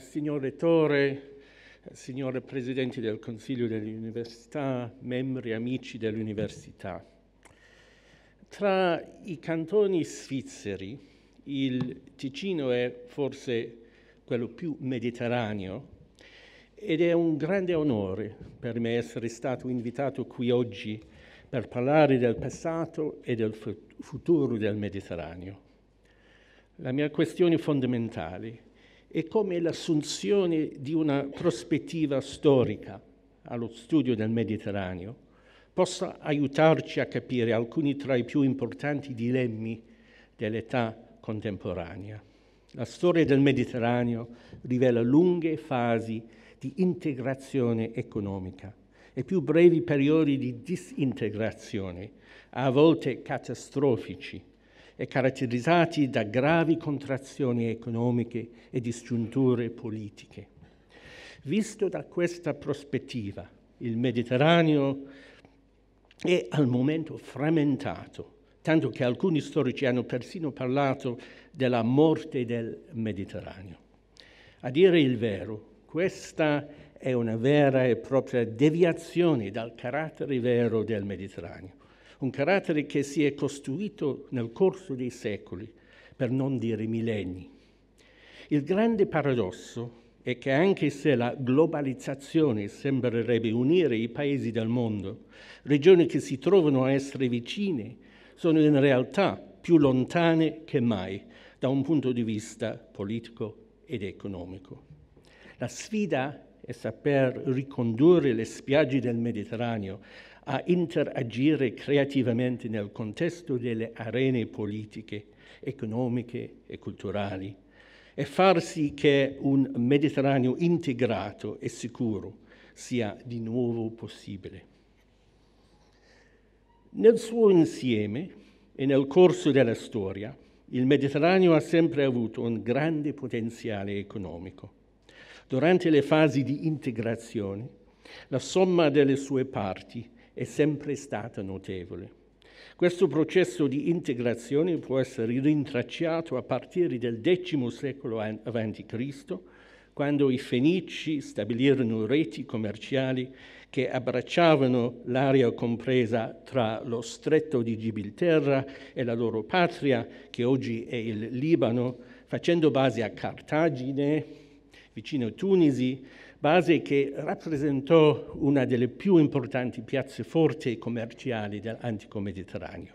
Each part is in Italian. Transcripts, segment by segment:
Signor Rettore, signore Presidente del Consiglio dell'Università, membri amici dell'Università, tra i cantoni svizzeri il Ticino è forse quello più mediterraneo ed è un grande onore per me essere stato invitato qui oggi per parlare del passato e del futuro del Mediterraneo. La mia questione fondamentale è e come l'assunzione di una prospettiva storica allo studio del Mediterraneo possa aiutarci a capire alcuni tra i più importanti dilemmi dell'età contemporanea. La storia del Mediterraneo rivela lunghe fasi di integrazione economica e più brevi periodi di disintegrazione, a volte catastrofici, e caratterizzati da gravi contrazioni economiche e disgiunture politiche. Visto da questa prospettiva, il Mediterraneo è al momento frammentato, tanto che alcuni storici hanno persino parlato della morte del Mediterraneo. A dire il vero, questa è una vera e propria deviazione dal carattere vero del Mediterraneo un carattere che si è costruito nel corso dei secoli, per non dire millenni. Il grande paradosso è che anche se la globalizzazione sembrerebbe unire i paesi del mondo, regioni che si trovano a essere vicine sono in realtà più lontane che mai da un punto di vista politico ed economico. La sfida è saper ricondurre le spiagge del Mediterraneo a interagire creativamente nel contesto delle arene politiche, economiche e culturali e far sì che un Mediterraneo integrato e sicuro sia di nuovo possibile. Nel suo insieme e nel corso della storia, il Mediterraneo ha sempre avuto un grande potenziale economico. Durante le fasi di integrazione, la somma delle sue parti è sempre stata notevole. Questo processo di integrazione può essere rintracciato a partire dal X secolo a.C., quando i Fenici stabilirono reti commerciali che abbracciavano l'area compresa tra lo stretto di Gibilterra e la loro patria, che oggi è il Libano, facendo base a Cartagine, vicino a Tunisi, base che rappresentò una delle più importanti piazze forti e commerciali dell'antico Mediterraneo.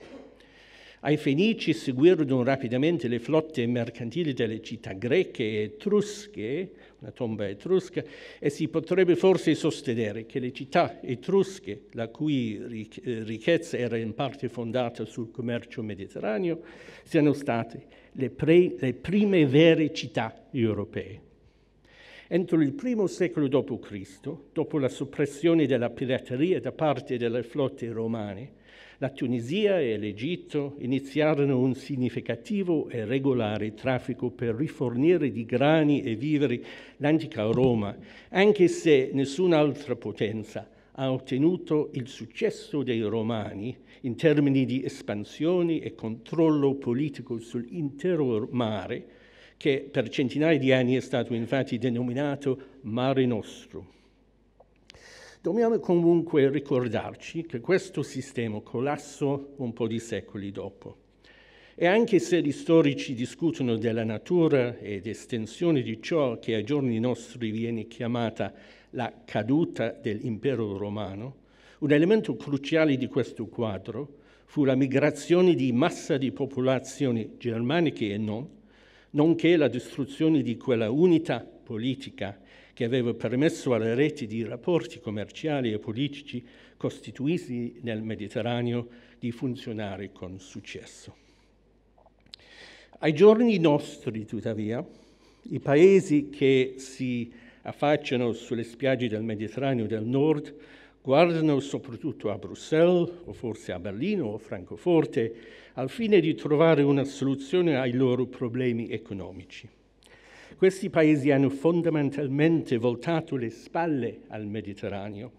Ai Fenici seguirono rapidamente le flotte mercantili delle città greche e etrusche, una tomba etrusca, e si potrebbe forse sostenere che le città etrusche, la cui ricchezza era in parte fondata sul commercio mediterraneo, siano state le, pre, le prime vere città europee. Entro il primo secolo d.C., dopo la soppressione della pirateria da parte delle flotte romane, la Tunisia e l'Egitto iniziarono un significativo e regolare traffico per rifornire di grani e viveri l'antica Roma, anche se nessun'altra potenza ha ottenuto il successo dei romani in termini di espansione e controllo politico sull'intero mare che per centinaia di anni è stato infatti denominato Mare Nostrum. Dobbiamo comunque ricordarci che questo sistema collassò un po' di secoli dopo. E anche se gli storici discutono della natura ed estensione di ciò che ai giorni nostri viene chiamata la caduta dell'impero romano, un elemento cruciale di questo quadro fu la migrazione di massa di popolazioni germaniche e non nonché la distruzione di quella unità politica che aveva permesso alle reti di rapporti commerciali e politici costituiti nel Mediterraneo di funzionare con successo. Ai giorni nostri, tuttavia, i paesi che si affacciano sulle spiagge del Mediterraneo del Nord guardano soprattutto a Bruxelles o forse a Berlino o Francoforte al fine di trovare una soluzione ai loro problemi economici. Questi paesi hanno fondamentalmente voltato le spalle al Mediterraneo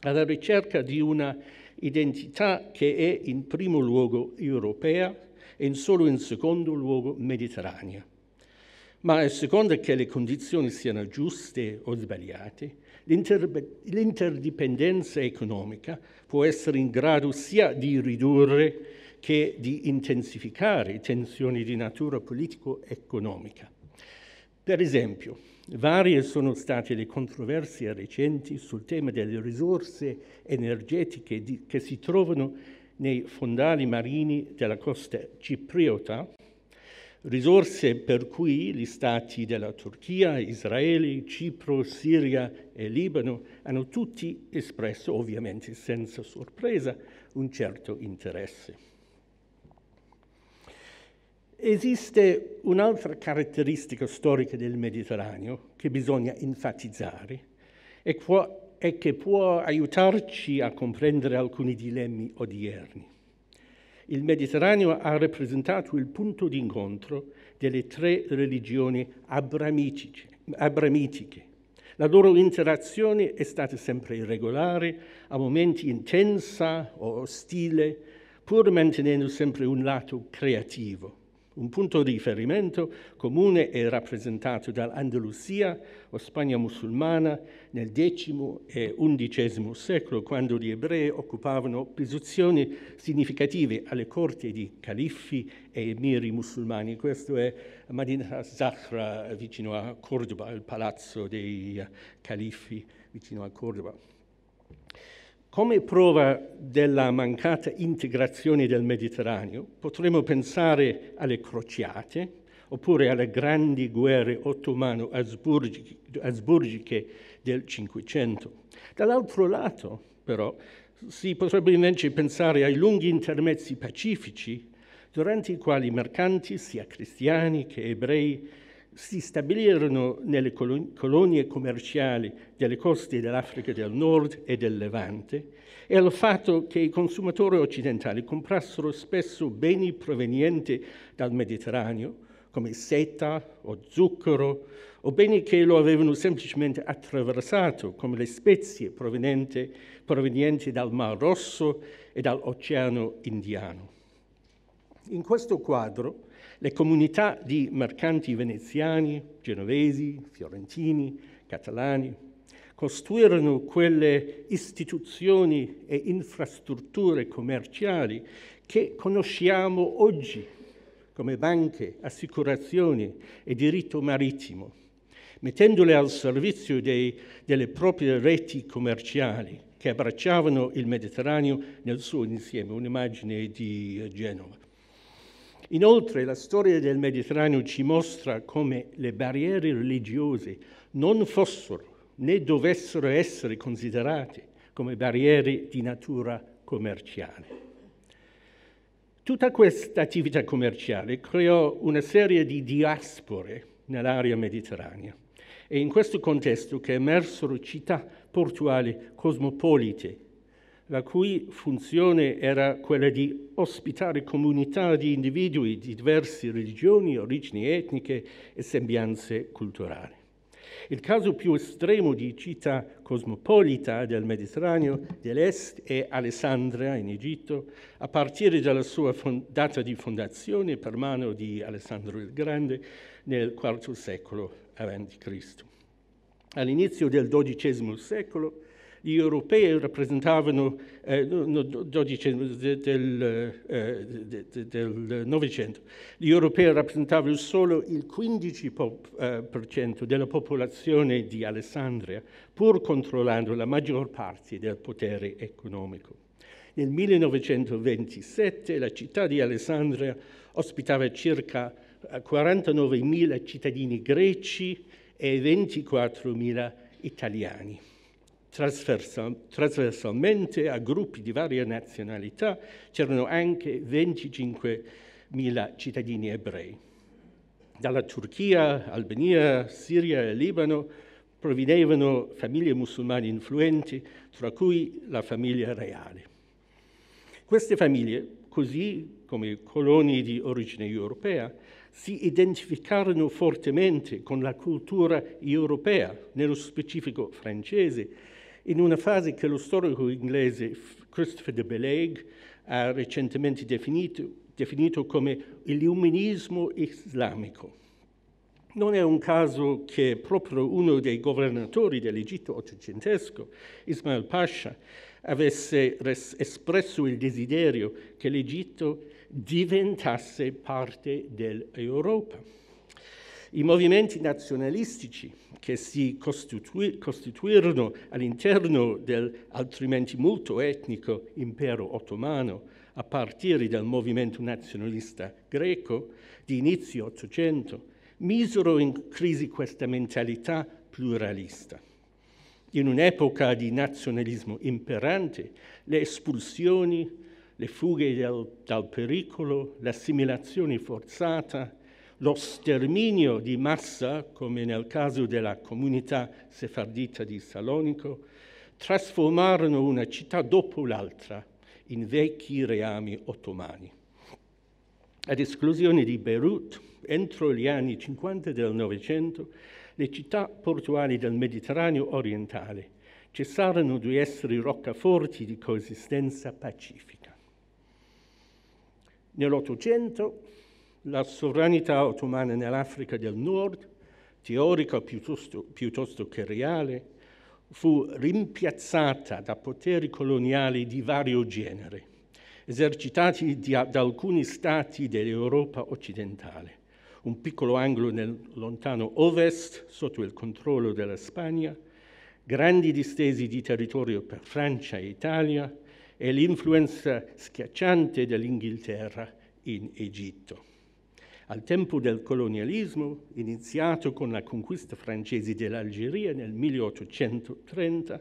alla ricerca di una identità che è in primo luogo europea e solo in secondo luogo mediterranea. Ma a seconda che le condizioni siano giuste o sbagliate, l'interdipendenza economica può essere in grado sia di ridurre che di intensificare tensioni di natura politico-economica. Per esempio, varie sono state le controversie recenti sul tema delle risorse energetiche di, che si trovano nei fondali marini della costa cipriota risorse per cui gli stati della Turchia, Israele, Cipro, Siria e Libano hanno tutti espresso, ovviamente senza sorpresa, un certo interesse. Esiste un'altra caratteristica storica del Mediterraneo che bisogna enfatizzare e, che può aiutarci a comprendere alcuni dilemmi odierni il Mediterraneo ha rappresentato il punto d'incontro delle tre religioni abramitiche. La loro interazione è stata sempre irregolare, a momenti intensa o ostile, pur mantenendo sempre un lato creativo. Un punto di riferimento comune è rappresentato dall'Andalusia o Spagna musulmana nel X e XI secolo, quando gli ebrei occupavano posizioni significative alle corti di califfi e emiri musulmani. Questo è Madinah Zahra vicino a Cordoba, il palazzo dei califfi vicino a Cordoba. Come prova della mancata integrazione del Mediterraneo, potremmo pensare alle crociate oppure alle grandi guerre ottomano-asburgiche del Cinquecento. Dall'altro lato, però, si potrebbe invece pensare ai lunghi intermezzi pacifici durante i quali i mercanti, sia cristiani che ebrei, si stabilirono nelle colonie commerciali delle coste dell'Africa del Nord e del Levante e al fatto che i consumatori occidentali comprassero spesso beni provenienti dal Mediterraneo, come seta o zucchero, o beni che lo avevano semplicemente attraversato, come le spezie provenienti, provenienti dal Mar Rosso e dall'Oceano Indiano. In questo quadro, le comunità di mercanti veneziani, genovesi, fiorentini, catalani, costruirono quelle istituzioni e infrastrutture commerciali che conosciamo oggi come banche, assicurazioni e diritto marittimo, mettendole al servizio dei, delle proprie reti commerciali che abbracciavano il Mediterraneo nel suo insieme, un'immagine di Genova. Inoltre la storia del Mediterraneo ci mostra come le barriere religiose non fossero né dovessero essere considerate come barriere di natura commerciale. Tutta questa attività commerciale creò una serie di diaspore nell'area mediterranea. È in questo contesto che emersero città portuali cosmopolite la cui funzione era quella di ospitare comunità di individui di diverse religioni, origini etniche e sembianze culturali. Il caso più estremo di città cosmopolita del Mediterraneo dell'Est è Alessandria in Egitto, a partire dalla sua data di fondazione per mano di Alessandro il Grande nel IV secolo a.C. All'inizio del XII secolo gli europei rappresentavano eh, no, del, eh, del, del Novecento, gli europei rappresentavano solo il 15% eh, della popolazione di Alessandria, pur controllando la maggior parte del potere economico. Nel 1927 la città di Alessandria ospitava circa 49.000 eh, cittadini greci e 24.000 italiani trasversalmente a gruppi di varie nazionalità, c'erano anche 25.000 cittadini ebrei. Dalla Turchia, Albania, Siria e Libano provenivano famiglie musulmane influenti, tra cui la famiglia reale. Queste famiglie, così come coloni di origine europea, si identificarono fortemente con la cultura europea, nello specifico francese, in una fase che lo storico inglese Christopher de Beleg ha recentemente definito, definito come l'illuminismo islamico. Non è un caso che proprio uno dei governatori dell'Egitto ottocentesco, Ismail Pasha, avesse espresso il desiderio che l'Egitto diventasse parte dell'Europa. I movimenti nazionalistici che si costitui costituirono all'interno del altrimenti molto etnico impero ottomano, a partire dal movimento nazionalista greco di inizio Ottocento, misero in crisi questa mentalità pluralista. In un'epoca di nazionalismo imperante, le espulsioni, le fughe dal, dal pericolo, l'assimilazione forzata, lo sterminio di massa, come nel caso della comunità sefardita di Salonico, trasformarono una città dopo l'altra in vecchi reami ottomani. Ad esclusione di Beirut, entro gli anni 50 del Novecento, le città portuali del Mediterraneo orientale cessarono di essere roccaforti di coesistenza pacifica. Nell'Ottocento la sovranità ottomana nell'Africa del Nord, teorica piuttosto, piuttosto che reale, fu rimpiazzata da poteri coloniali di vario genere, esercitati di, da alcuni stati dell'Europa occidentale, un piccolo angolo nel lontano ovest sotto il controllo della Spagna, grandi distesi di territorio per Francia e Italia e l'influenza schiacciante dell'Inghilterra in Egitto. Al tempo del colonialismo, iniziato con la conquista francese dell'Algeria nel 1830,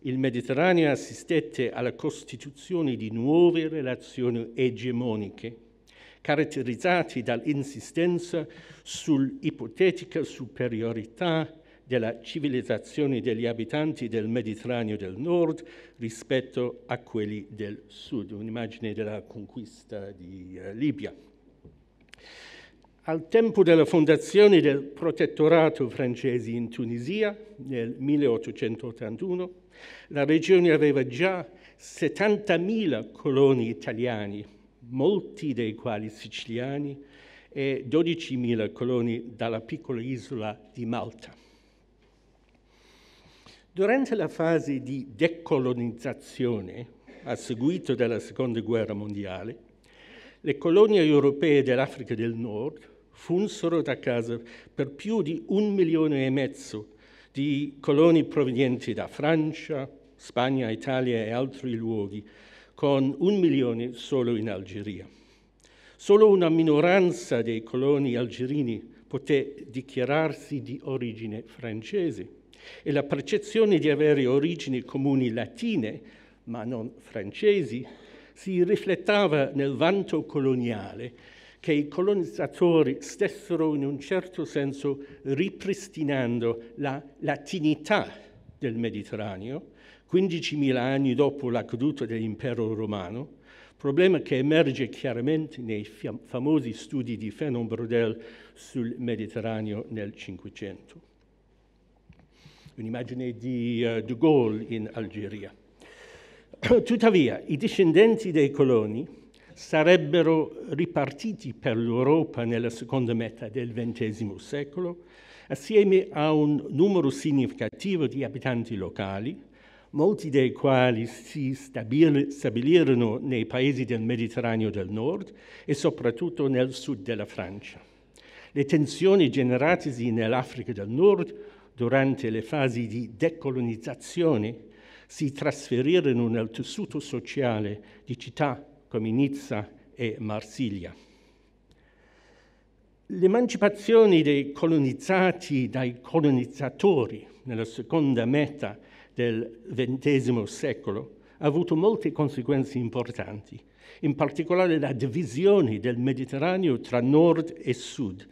il Mediterraneo assistette alla costituzione di nuove relazioni egemoniche, caratterizzate dall'insistenza sull'ipotetica superiorità della civilizzazione degli abitanti del Mediterraneo del Nord rispetto a quelli del Sud, un'immagine della conquista di eh, Libia. Al tempo della fondazione del protettorato francese in Tunisia, nel 1881, la regione aveva già 70.000 coloni italiani, molti dei quali siciliani, e 12.000 coloni dalla piccola isola di Malta. Durante la fase di decolonizzazione, a seguito della Seconda Guerra Mondiale, le colonie europee dell'Africa del Nord funsero da casa per più di un milione e mezzo di coloni provenienti da Francia, Spagna, Italia e altri luoghi, con un milione solo in Algeria. Solo una minoranza dei coloni algerini poté dichiararsi di origine francese e la percezione di avere origini comuni latine, ma non francesi, si rifletteva nel vanto coloniale che i colonizzatori stessero in un certo senso ripristinando la latinità del Mediterraneo, 15.000 anni dopo la caduta dell'impero romano, problema che emerge chiaramente nei famosi studi di Fenon Brodel sul Mediterraneo nel Cinquecento. Un'immagine di uh, De Gaulle in Algeria. Ecco, tuttavia, i discendenti dei coloni sarebbero ripartiti per l'Europa nella seconda metà del XX secolo, assieme a un numero significativo di abitanti locali, molti dei quali si stabilirono nei paesi del Mediterraneo del Nord e soprattutto nel sud della Francia. Le tensioni generatesi nell'Africa del Nord durante le fasi di decolonizzazione si trasferirono nel tessuto sociale di città come Nizza e Marsiglia. L'emancipazione dei colonizzati dai colonizzatori nella seconda metà del XX secolo ha avuto molte conseguenze importanti, in particolare la divisione del Mediterraneo tra nord e sud,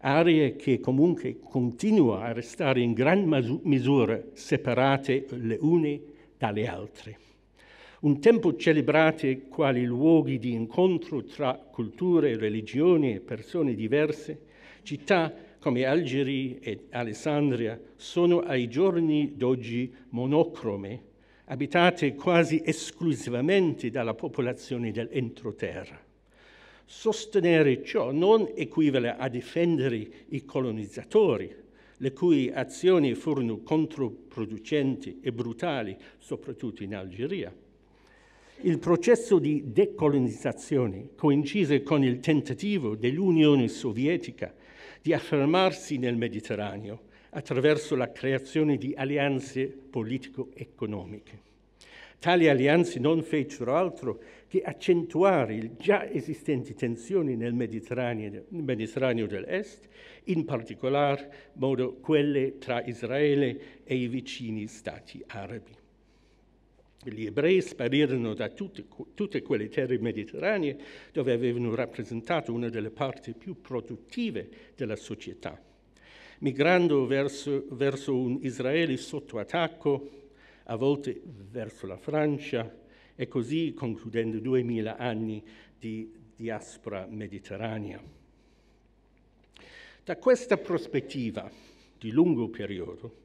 aree che comunque continuano a restare in gran misura separate le une dalle altre. Un tempo celebrate quali luoghi di incontro tra culture, religioni e persone diverse, città come Algeri e Alessandria sono ai giorni d'oggi monocrome, abitate quasi esclusivamente dalla popolazione dell'entroterra. Sostenere ciò non equivale a difendere i colonizzatori, le cui azioni furono controproducenti e brutali, soprattutto in Algeria. Il processo di decolonizzazione coincise con il tentativo dell'Unione Sovietica di affermarsi nel Mediterraneo attraverso la creazione di alleanze politico-economiche. Tali alleanze non fecero altro che che accentuare le già esistenti tensioni nel Mediterraneo, Mediterraneo dell'Est, in particolar modo quelle tra Israele e i vicini stati arabi. Gli ebrei sparirono da tutte, tutte quelle terre mediterranee dove avevano rappresentato una delle parti più produttive della società. Migrando verso, verso un Israele sotto attacco, a volte verso la Francia, e così concludendo 2000 anni di diaspora mediterranea. Da questa prospettiva di lungo periodo,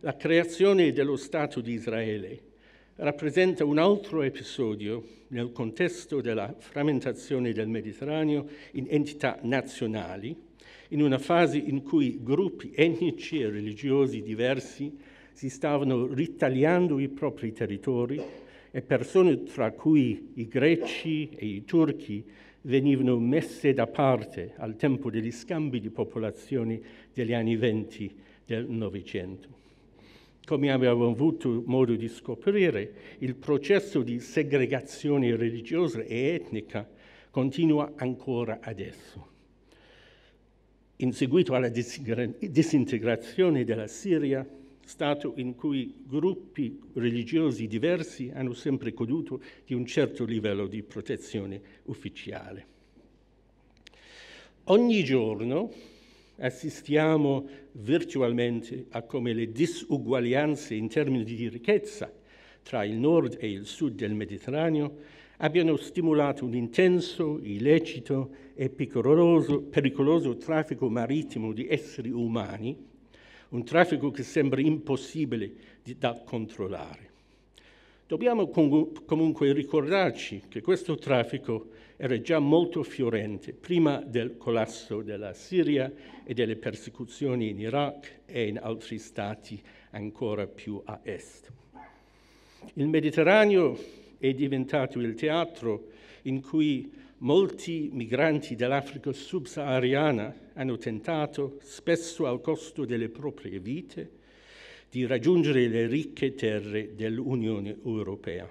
la creazione dello Stato di Israele rappresenta un altro episodio nel contesto della frammentazione del Mediterraneo in entità nazionali, in una fase in cui gruppi etnici e religiosi diversi si stavano ritagliando i propri territori e persone tra cui i greci e i turchi venivano messe da parte al tempo degli scambi di popolazioni degli anni venti del Novecento. Come abbiamo avuto modo di scoprire, il processo di segregazione religiosa e etnica continua ancora adesso. In seguito alla disintegrazione della Siria, Stato in cui gruppi religiosi diversi hanno sempre goduto di un certo livello di protezione ufficiale. Ogni giorno assistiamo virtualmente a come le disuguaglianze in termini di ricchezza tra il nord e il sud del Mediterraneo abbiano stimolato un intenso, illecito e pericoloso, pericoloso traffico marittimo di esseri umani un traffico che sembra impossibile da controllare. Dobbiamo comunque ricordarci che questo traffico era già molto fiorente prima del collasso della Siria e delle persecuzioni in Iraq e in altri stati ancora più a est. Il Mediterraneo è diventato il teatro in cui Molti migranti dell'Africa subsahariana hanno tentato, spesso al costo delle proprie vite, di raggiungere le ricche terre dell'Unione Europea.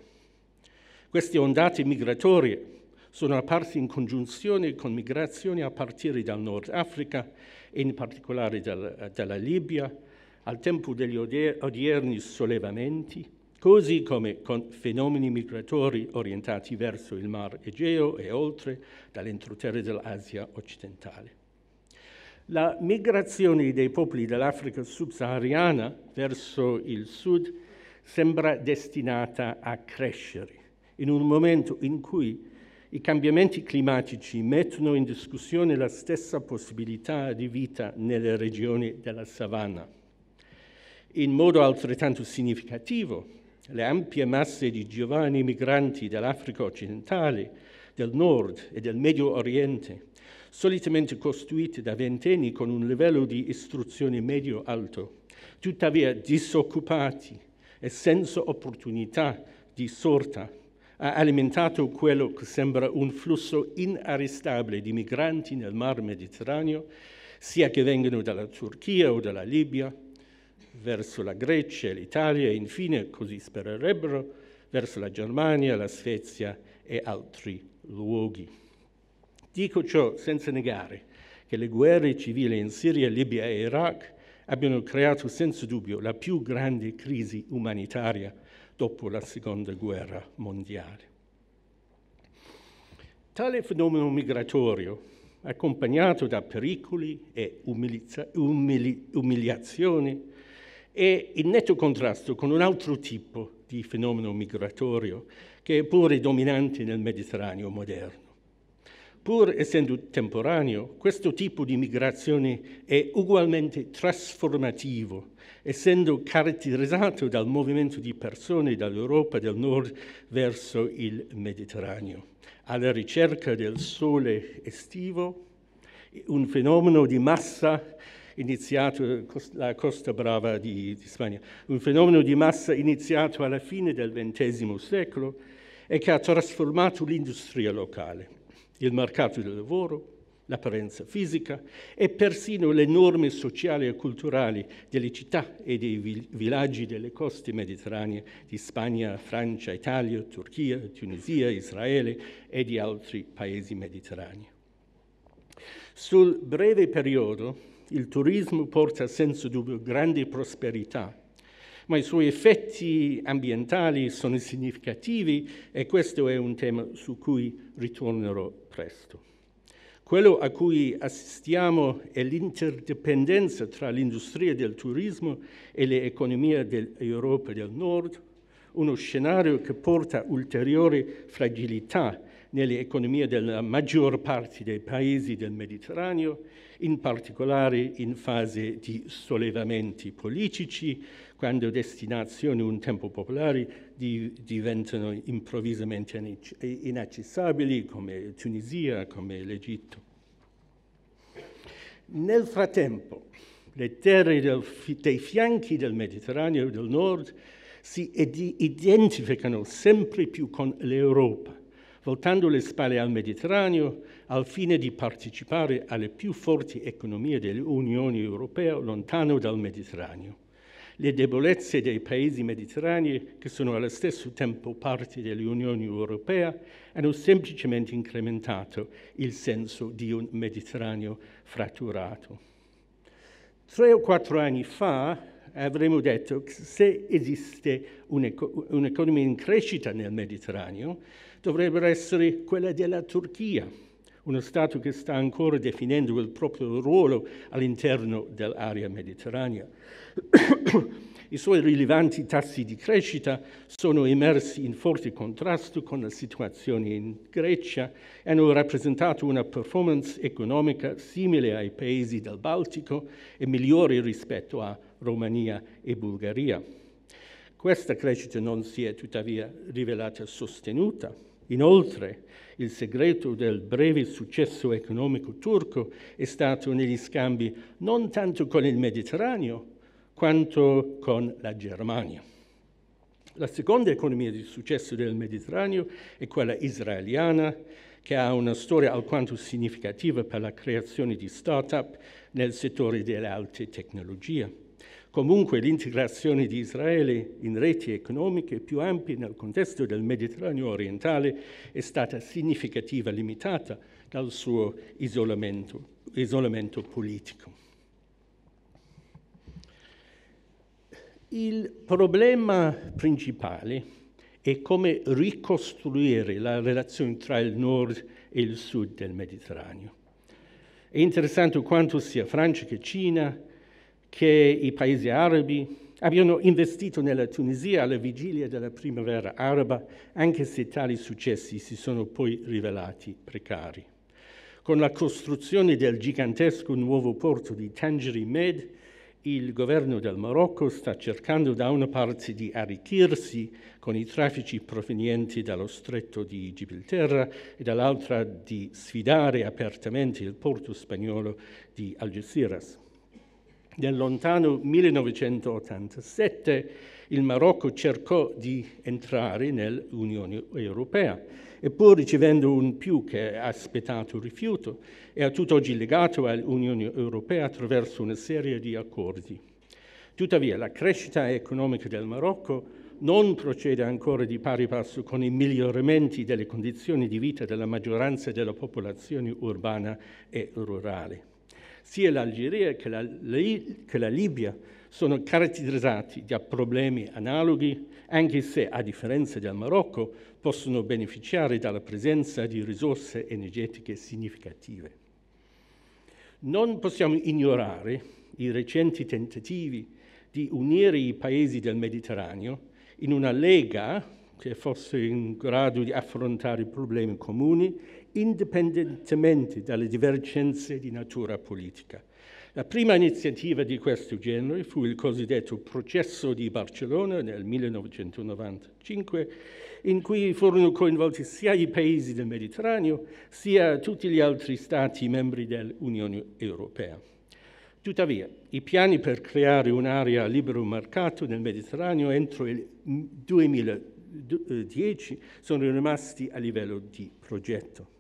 Queste ondate migratorie sono apparse in congiunzione con migrazioni a partire dal Nord Africa e in particolare dal, dalla Libia, al tempo degli odierni sollevamenti, così come con fenomeni migratori orientati verso il Mar Egeo e oltre dall'entroterra dell'Asia occidentale. La migrazione dei popoli dell'Africa subsahariana verso il sud sembra destinata a crescere in un momento in cui i cambiamenti climatici mettono in discussione la stessa possibilità di vita nelle regioni della savana. In modo altrettanto significativo, le ampie masse di giovani migranti dell'Africa occidentale, del Nord e del Medio Oriente, solitamente costruite da ventenni con un livello di istruzione medio-alto, tuttavia disoccupati e senza opportunità di sorta, ha alimentato quello che sembra un flusso inarrestabile di migranti nel mar Mediterraneo, sia che vengano dalla Turchia o dalla Libia, verso la Grecia, l'Italia e infine, così spererebbero, verso la Germania, la Svezia e altri luoghi. Dico ciò senza negare che le guerre civili in Siria, Libia e Iraq abbiano creato senza dubbio la più grande crisi umanitaria dopo la seconda guerra mondiale. Tale fenomeno migratorio, accompagnato da pericoli e umili- umiliazioni, è in netto contrasto con un altro tipo di fenomeno migratorio che è pure dominante nel Mediterraneo moderno. Pur essendo temporaneo, questo tipo di migrazione è ugualmente trasformativo, essendo caratterizzato dal movimento di persone dall'Europa del Nord verso il Mediterraneo, alla ricerca del sole estivo, un fenomeno di massa iniziato eh, la Costa Brava di, di Spagna, un fenomeno di massa iniziato alla fine del XX secolo e che ha trasformato l'industria locale, il mercato del lavoro, l'apparenza fisica e persino le norme sociali e culturali delle città e dei villaggi delle coste mediterranee di Spagna, Francia, Italia, Turchia, Tunisia, Israele e di altri paesi mediterranei. Sul breve periodo il turismo porta senza dubbio grande prosperità, ma i suoi effetti ambientali sono significativi e questo è un tema su cui ritornerò presto. Quello a cui assistiamo è l'interdipendenza tra l'industria del turismo e le economie dell'Europa del Nord, uno scenario che porta ulteriori fragilità nelle economie della maggior parte dei paesi del Mediterraneo in particolare in fase di sollevamenti politici, quando destinazioni un tempo popolari di, diventano improvvisamente inaccessibili, come Tunisia, come l'Egitto. Nel frattempo, le terre del, dei fianchi del Mediterraneo e del Nord si identificano sempre più con l'Europa voltando le spalle al Mediterraneo al fine di partecipare alle più forti economie dell'Unione Europea lontano dal Mediterraneo. Le debolezze dei paesi mediterranei, che sono allo stesso tempo parte dell'Unione Europea, hanno semplicemente incrementato il senso di un Mediterraneo fratturato. Tre o quattro anni fa, avremmo detto che se esiste un'economia in crescita nel Mediterraneo, dovrebbero essere quella della Turchia, uno Stato che sta ancora definendo il proprio ruolo all'interno dell'area mediterranea. I suoi rilevanti tassi di crescita sono emersi in forte contrasto con la situazione in Grecia e hanno rappresentato una performance economica simile ai paesi del Baltico e migliore rispetto a Romania e Bulgaria. Questa crescita non si è tuttavia rivelata sostenuta Inoltre, il segreto del breve successo economico turco è stato negli scambi non tanto con il Mediterraneo quanto con la Germania. La seconda economia di successo del Mediterraneo è quella israeliana, che ha una storia alquanto significativa per la creazione di start-up nel settore delle alte tecnologie. Comunque l'integrazione di Israele in reti economiche più ampie nel contesto del Mediterraneo orientale è stata significativa limitata dal suo isolamento, isolamento politico. Il problema principale è come ricostruire la relazione tra il nord e il sud del Mediterraneo. È interessante quanto sia Francia che Cina che i paesi arabi abbiano investito nella Tunisia alla vigilia della primavera araba, anche se tali successi si sono poi rivelati precari. Con la costruzione del gigantesco nuovo porto di Tangerimed, il governo del Marocco sta cercando da una parte di arricchirsi con i traffici provenienti dallo stretto di Gibilterra e dall'altra di sfidare apertamente il porto spagnolo di Algeciras. Nel lontano 1987 il Marocco cercò di entrare nell'Unione Europea e pur ricevendo un più che aspettato rifiuto è a tutt'oggi legato all'Unione Europea attraverso una serie di accordi. Tuttavia la crescita economica del Marocco non procede ancora di pari passo con i miglioramenti delle condizioni di vita della maggioranza della popolazione urbana e rurale sia l'Algeria che la, che la Libia sono caratterizzati da problemi analoghi, anche se, a differenza del Marocco, possono beneficiare dalla presenza di risorse energetiche significative. Non possiamo ignorare i recenti tentativi di unire i paesi del Mediterraneo in una lega che fosse in grado di affrontare problemi comuni indipendentemente dalle divergenze di natura politica. La prima iniziativa di questo genere fu il cosiddetto processo di Barcellona nel 1995, in cui furono coinvolti sia i paesi del Mediterraneo sia tutti gli altri stati membri dell'Unione Europea. Tuttavia, i piani per creare un'area a libero mercato nel Mediterraneo entro il 2000 10 eh, sono rimasti a livello di progetto.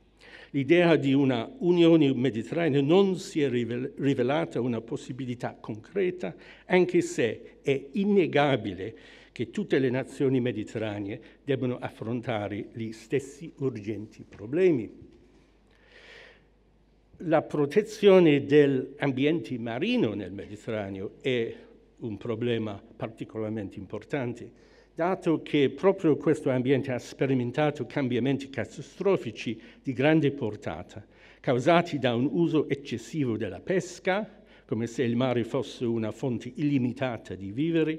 L'idea di una unione mediterranea non si è rivelata una possibilità concreta, anche se è innegabile che tutte le nazioni mediterranee debbano affrontare gli stessi urgenti problemi. La protezione dell'ambiente marino nel Mediterraneo è un problema particolarmente importante dato che proprio questo ambiente ha sperimentato cambiamenti catastrofici di grande portata, causati da un uso eccessivo della pesca, come se il mare fosse una fonte illimitata di viveri,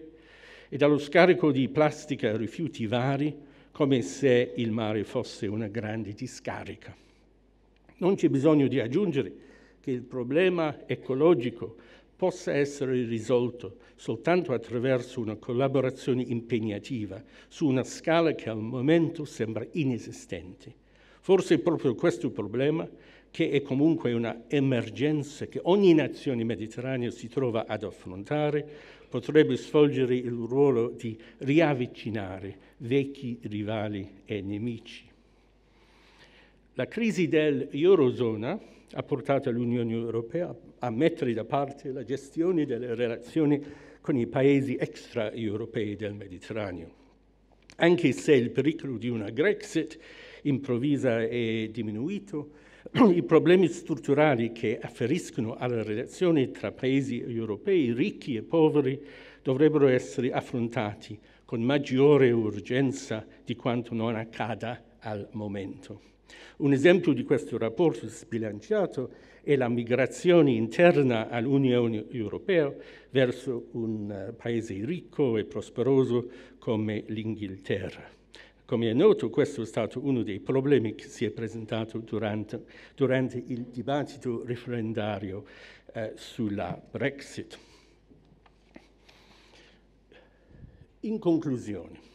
e dallo scarico di plastica e rifiuti vari, come se il mare fosse una grande discarica. Non c'è bisogno di aggiungere che il problema ecologico possa essere risolto soltanto attraverso una collaborazione impegnativa su una scala che al momento sembra inesistente. Forse è proprio questo problema che è comunque una emergenza che ogni nazione mediterranea si trova ad affrontare, potrebbe svolgere il ruolo di riavvicinare vecchi rivali e nemici. La crisi dell'Eurozona ha portato l'Unione Europea a mettere da parte la gestione delle relazioni con i paesi extraeuropei del Mediterraneo. Anche se il pericolo di una Grexit improvvisa è diminuito, i problemi strutturali che afferiscono alle relazioni tra paesi europei ricchi e poveri dovrebbero essere affrontati con maggiore urgenza di quanto non accada al momento. Un esempio di questo rapporto sbilanciato è la migrazione interna all'Unione Europea verso un eh, paese ricco e prosperoso come l'Inghilterra. Come è noto, questo è stato uno dei problemi che si è presentato durante, durante il dibattito referendario eh, sulla Brexit. In conclusione,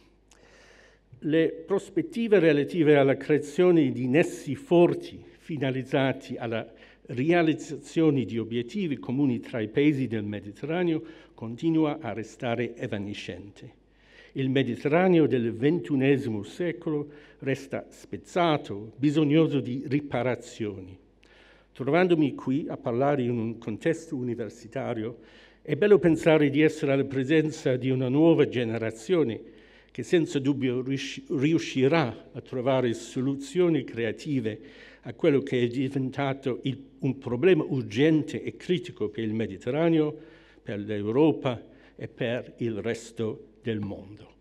le prospettive relative alla creazione di nessi forti finalizzati alla realizzazione di obiettivi comuni tra i paesi del Mediterraneo continua a restare evanescente. Il Mediterraneo del XXI secolo resta spezzato, bisognoso di riparazioni. Trovandomi qui a parlare in un contesto universitario, è bello pensare di essere alla presenza di una nuova generazione che senza dubbio riuscirà a trovare soluzioni creative a quello che è diventato il, un problema urgente e critico per il Mediterraneo, per l'Europa e per il resto del mondo.